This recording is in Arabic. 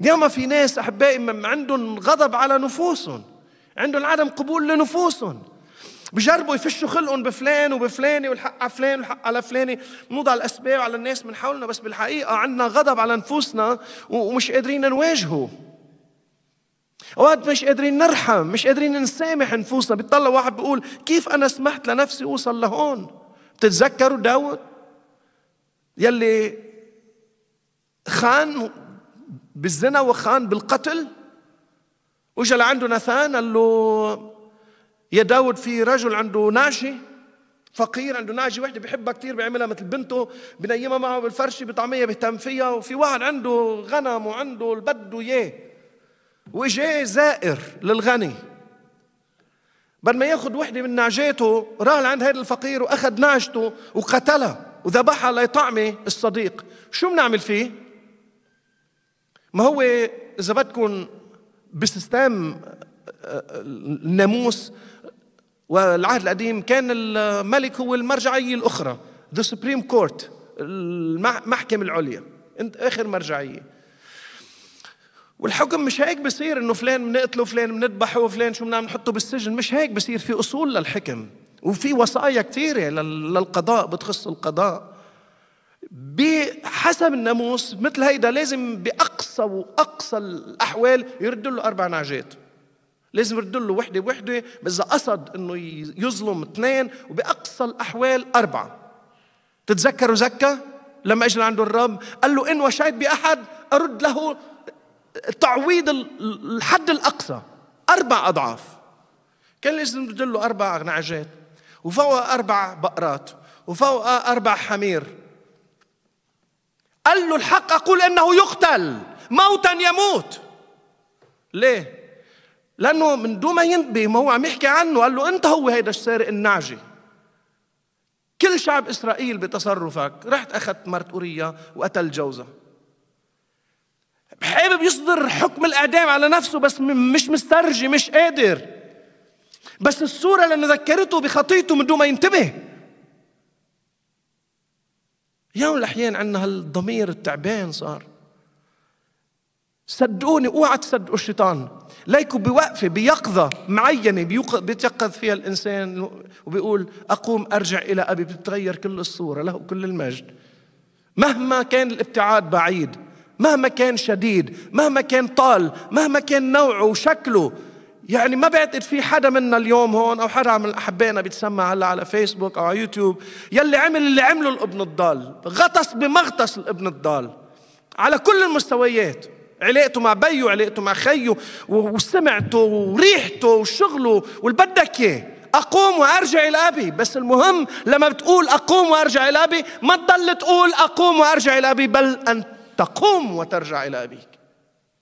ياما في ناس أحبائي عندهم غضب على نفوسهم عندهم عدم قبول لنفوسهم بجربوا يفشوا خلقهم بفلان وبفلانه والحق على فلان والحق على فلانه بنوضع الاسباب على الناس من حولنا بس بالحقيقه عندنا غضب على نفوسنا ومش قادرين نواجهه اوقات مش قادرين نرحم مش قادرين نسامح نفوسنا بيطلع واحد بيقول كيف انا سمحت لنفسي اوصل لهون بتتذكروا داود يلي خان بالزنا وخان بالقتل وجا لعنده نثان قال له يا داود في رجل عنده نعشة فقير عنده ناجي وحدة بحبها كثير بيعملها مثل بنته بنيمها معه بالفرشة بطعمية بيهتم فيها وفي واحد عنده غنم وعنده اللي بده إياه وإجا زائر للغني بعد ما ياخذ وحده من نعجاته راح لعند هذا الفقير واخذ نعجته وقتلها وذبحها ليطعمي الصديق شو بنعمل فيه ما هو اذا بدكم بسيستم الناموس والعهد القديم كان الملك هو المرجعيه الاخرى ذا سبريم كورت المحكمه العليا انت اخر مرجعيه والحكم مش هيك بصير انه فلان بنقتله فلان بنذبحه فلان شو بنعمل نحطه بالسجن مش هيك بصير في اصول للحكم وفي وصايا كثيره للقضاء بتخص القضاء بحسب الناموس مثل هيدا لازم باقصى واقصى الاحوال يرد له اربع نعجات لازم يرد له وحده بوحده اذا قصد انه يظلم اثنين وباقصى الاحوال اربعه تتذكروا زكا لما اجى عنده الرب قال له ان وشيت باحد ارد له تعويض الحد الاقصى اربع اضعاف كان لازم يرد له اربع نعجات وفوق اربع بقرات وفوق اربع حمير قال له الحق أقول إنه يقتل موتا يموت ليه؟ لأنه من دون ما ينتبه ما هو عم يحكي عنه قال له أنت هو هيدا السارق النعجي كل شعب إسرائيل بتصرفك رحت أخذت مرت أوريا وقتل جوزها حابب يصدر حكم الإعدام على نفسه بس مش مسترجي مش قادر بس الصورة لأنه ذكرته بخطيته من دون ما ينتبه يوم الأحيان عندنا هالضمير التعبان صار صدقوني اوعى تصدقوا الشيطان ليكو بوقفة بيقظة معينة بيتيقظ فيها الإنسان وبيقول أقوم أرجع إلى أبي بتتغير كل الصورة له كل المجد مهما كان الابتعاد بعيد مهما كان شديد مهما كان طال مهما كان نوعه وشكله يعني ما بعتقد في حدا منا اليوم هون او حدا من احبائنا بيتسمى هلا على فيسبوك او على يوتيوب يلي عمل اللي عمله الابن الضال غطس بمغطس الابن الضال على كل المستويات علاقته مع بيه علاقته مع خيه وسمعته وريحته وشغله واللي بدك اياه اقوم وارجع الى ابي بس المهم لما بتقول اقوم وارجع الى ابي ما تضل تقول اقوم وارجع الى ابي بل ان تقوم وترجع الى ابيك